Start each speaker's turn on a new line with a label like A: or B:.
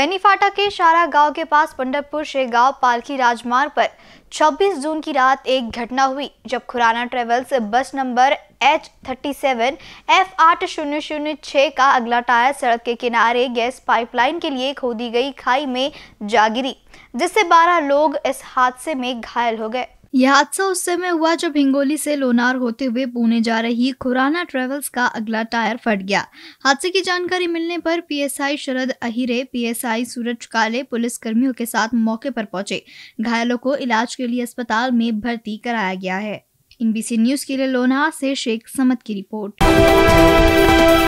A: बैनीफाटा के शारा गांव के पास पंडरपुर से गांव पालखी राजमार्ग पर 26 जून की रात एक घटना हुई जब Khurana travels bus number H thirty seven F आठ शून्य शून्य छः का अगला टायर सड़क के किनारे गैस पाइपलाइन के लिए खोदी गई खाई में जा गिरी जिससे 12 लोग इस हादसे में घायल हो गए यह हादसा उस समय हुआ जब हिंगोली से लोनार होते हुए पुणे जा रही खुराना ट्रेवल्स का अगला टायर फट गया हादसे की जानकारी मिलने पर PSI Sharad Ahire PSI Suraj Kale police कर्मियों के साथ मौके पर पहुंचे घायलों को इलाज के लिए अस्पताल में भर्ती कराया गया है इनबीसी न्यूज के लिए लोनार से शेख समत की रिपोर्ट